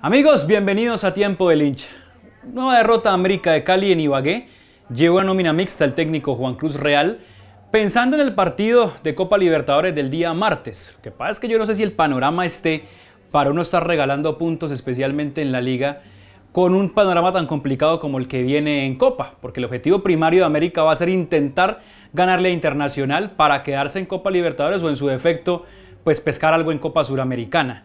Amigos, bienvenidos a Tiempo del Lynch Nueva derrota América de Cali en Ibagué. Llegó a nómina mixta el técnico Juan Cruz Real, pensando en el partido de Copa Libertadores del día martes. Lo que pasa es que yo no sé si el panorama esté para uno estar regalando puntos, especialmente en la liga, con un panorama tan complicado como el que viene en Copa, porque el objetivo primario de América va a ser intentar ganarle a Internacional para quedarse en Copa Libertadores o en su defecto, pues pescar algo en Copa Suramericana.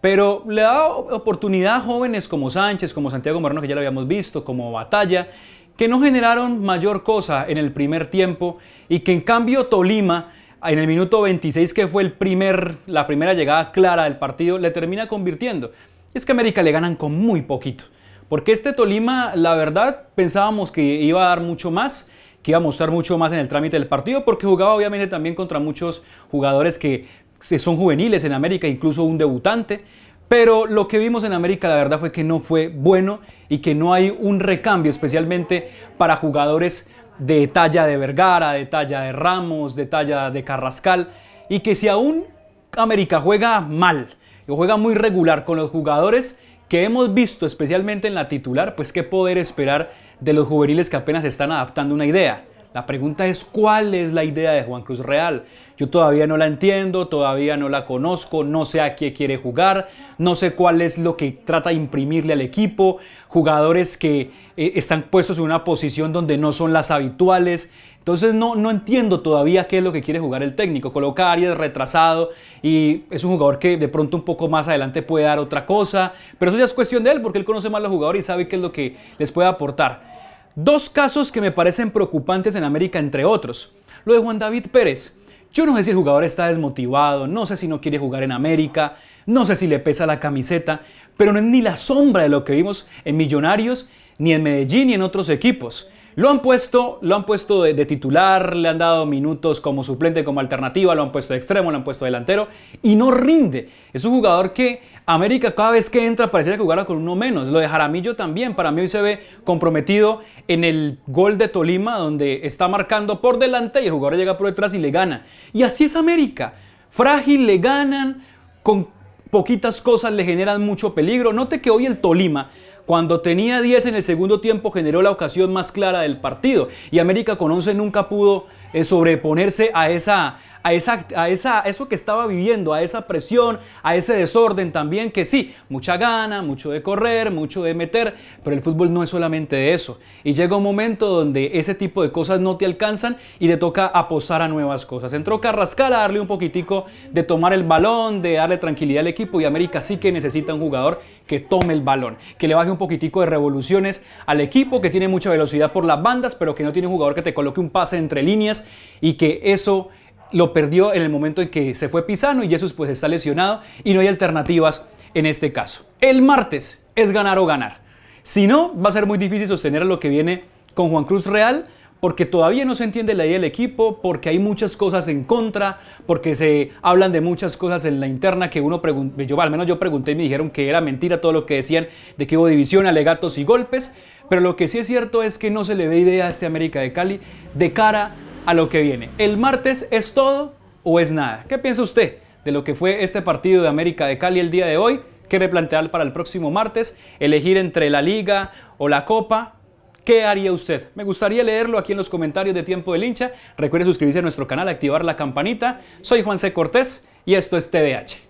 Pero le da oportunidad a jóvenes como Sánchez, como Santiago Moreno, que ya lo habíamos visto, como Batalla, que no generaron mayor cosa en el primer tiempo y que en cambio Tolima, en el minuto 26, que fue el primer, la primera llegada clara del partido, le termina convirtiendo. Es que América le ganan con muy poquito. Porque este Tolima, la verdad, pensábamos que iba a dar mucho más que iba a mostrar mucho más en el trámite del partido porque jugaba obviamente también contra muchos jugadores que son juveniles en América, incluso un debutante. Pero lo que vimos en América la verdad fue que no fue bueno y que no hay un recambio, especialmente para jugadores de talla de Vergara, de talla de Ramos, de talla de Carrascal. Y que si aún América juega mal o juega muy regular con los jugadores que hemos visto, especialmente en la titular, pues qué poder esperar de los juveniles que apenas están adaptando una idea. La pregunta es cuál es la idea de Juan Cruz Real. Yo todavía no la entiendo, todavía no la conozco, no sé a qué quiere jugar, no sé cuál es lo que trata de imprimirle al equipo, jugadores que eh, están puestos en una posición donde no son las habituales. Entonces no, no entiendo todavía qué es lo que quiere jugar el técnico. Coloca a Arias retrasado y es un jugador que de pronto un poco más adelante puede dar otra cosa, pero eso ya es cuestión de él porque él conoce más a los jugadores y sabe qué es lo que les puede aportar. Dos casos que me parecen preocupantes en América, entre otros. Lo de Juan David Pérez. Yo no sé si el jugador está desmotivado, no sé si no quiere jugar en América, no sé si le pesa la camiseta, pero no es ni la sombra de lo que vimos en Millonarios, ni en Medellín, ni en otros equipos. Lo han puesto, lo han puesto de, titular, le han dado minutos como suplente, como alternativa, lo han puesto de extremo, lo han puesto delantero y no rinde. Es un jugador que América cada vez que entra pareciera que jugara con uno menos. Lo de Jaramillo también, para mí hoy se ve comprometido en el gol de Tolima donde está marcando por delante y el jugador llega por detrás y le gana. Y así es América. Frágil, le ganan, con poquitas cosas le generan mucho peligro. Note que hoy el Tolima cuando tenía 10 en el segundo tiempo generó la ocasión más clara del partido y América con 11 nunca pudo eh, sobreponerse a esa, a, esa, a, esa, eso que estaba viviendo, a esa presión, a ese desorden también, que sí, mucha gana, mucho de correr, mucho de meter, pero el fútbol no es solamente eso. Y llega un momento donde ese tipo de cosas no te alcanzan y te toca aposar a nuevas cosas. Entró Carrascal a darle un poquitico de tomar el balón, de darle tranquilidad al equipo y América sí que necesita un jugador que tome el balón, que le baje un poquitico de revoluciones al equipo, que tiene mucha velocidad por las bandas, pero que no tiene un jugador que te coloque un pase entre líneas y que eso lo perdió en el momento en que se fue Pisano y Jesús pues está lesionado y no hay alternativas en este caso. El martes es ganar o ganar. Si no, va a ser muy difícil sostener lo que viene con Juan Cruz Real porque todavía no se entiende la idea del equipo, porque hay muchas cosas en contra, porque se hablan de muchas cosas en la interna que uno pregunta, yo al menos yo pregunté y me dijeron que era mentira todo lo que decían de que hubo división, alegatos y golpes, pero lo que sí es cierto es que no se le ve idea a este América de Cali de cara a lo que viene. ¿El martes es todo o es nada? ¿Qué piensa usted de lo que fue este partido de América de Cali el día de hoy? ¿Qué plantear para el próximo martes? ¿Elegir entre la liga o la copa? ¿Qué haría usted? Me gustaría leerlo aquí en los comentarios de Tiempo del Hincha. Recuerde suscribirse a nuestro canal, activar la campanita. Soy Juan C. Cortés y esto es TDH.